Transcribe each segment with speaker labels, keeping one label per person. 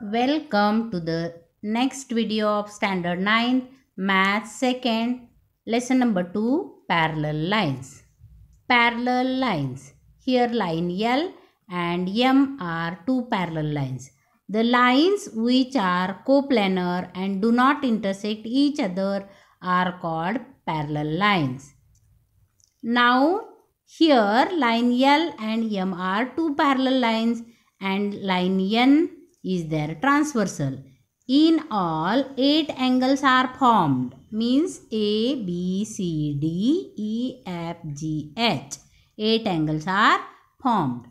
Speaker 1: Welcome to the next video of standard 9 math second lesson number 2 parallel lines. Parallel lines. Here line L and M are two parallel lines. The lines which are coplanar and do not intersect each other are called parallel lines. Now here line L and M are two parallel lines and line N is there transversal. In all, 8 angles are formed means A, B, C, D, E, F, G, H. 8 angles are formed.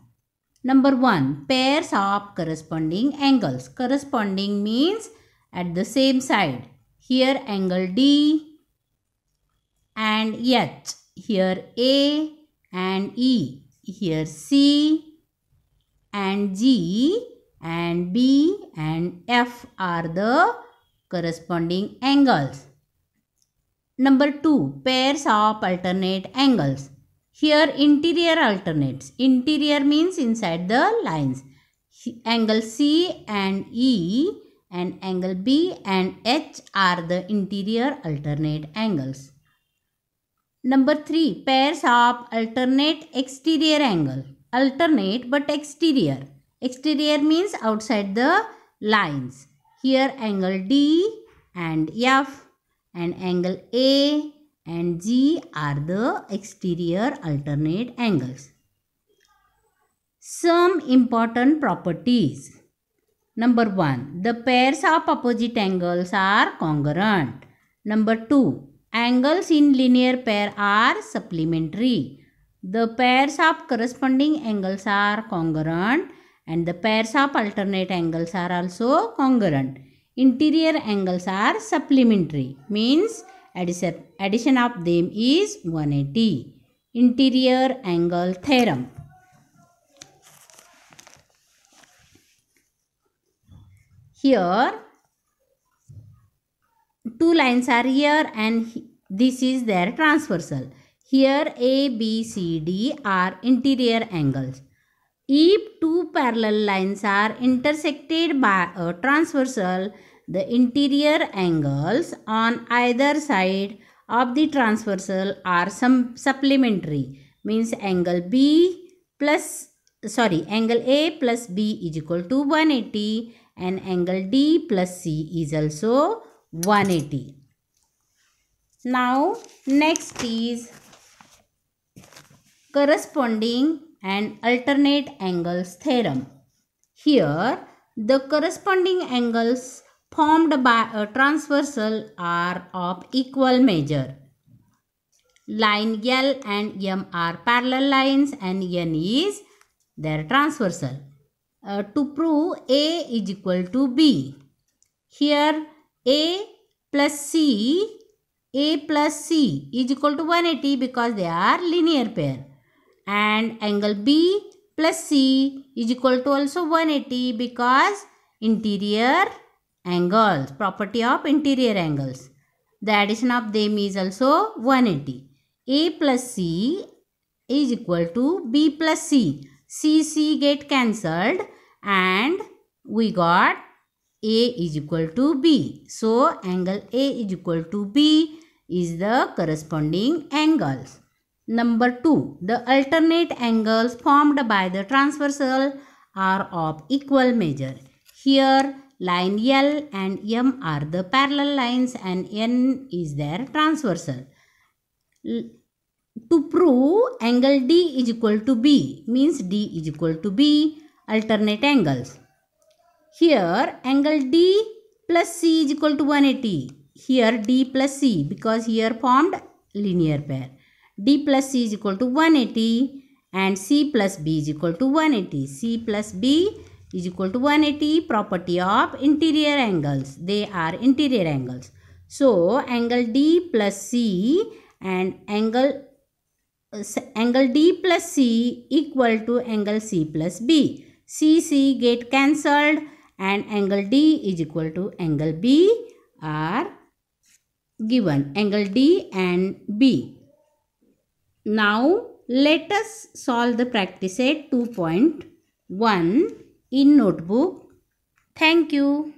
Speaker 1: Number 1. Pairs of corresponding angles. Corresponding means at the same side. Here angle D and H. Here A and E. Here C and G and B and F are the corresponding angles. Number 2. Pairs of alternate angles. Here interior alternates. Interior means inside the lines. Angle C and E and angle B and H are the interior alternate angles. Number 3. Pairs of alternate exterior angle. Alternate but exterior Exterior means outside the lines. Here angle D and F and angle A and G are the exterior alternate angles. Some important properties. Number 1. The pairs of opposite angles are congruent. Number 2. Angles in linear pair are supplementary. The pairs of corresponding angles are congruent and the pairs of alternate angles are also congruent. Interior angles are supplementary means addition of them is 180. Interior angle theorem. Here two lines are here and this is their transversal. Here A, B, C, D are interior angles. If two parallel lines are intersected by a transversal, the interior angles on either side of the transversal are some supplementary means angle B plus sorry angle A plus B is equal to 180 and angle D plus C is also 180. Now next is corresponding and alternate angles theorem. Here, the corresponding angles formed by a transversal are of equal measure. Line L and M are parallel lines and N is their transversal. Uh, to prove A is equal to B. Here A plus C, A plus C is equal to 180 because they are linear pair and angle B plus C is equal to also 180 because interior angles, property of interior angles. The addition of them is also 180. A plus C is equal to B plus C. C, C get cancelled and we got A is equal to B. So, angle A is equal to B is the corresponding angles. Number 2. The alternate angles formed by the transversal are of equal measure. Here line L and M are the parallel lines and N is their transversal. to prove angle D is equal to B means D is equal to B alternate angles. Here angle D plus C is equal to 180. Here D plus C because here formed linear pair. D plus C is equal to 180 and C plus B is equal to 180. C plus B is equal to 180 property of interior angles. They are interior angles. So, angle D plus C and angle angle D plus C equal to angle C plus B. CC get cancelled and angle D is equal to angle B are given. Angle D and B. Now let us solve the practice at 2.1 in notebook. Thank you.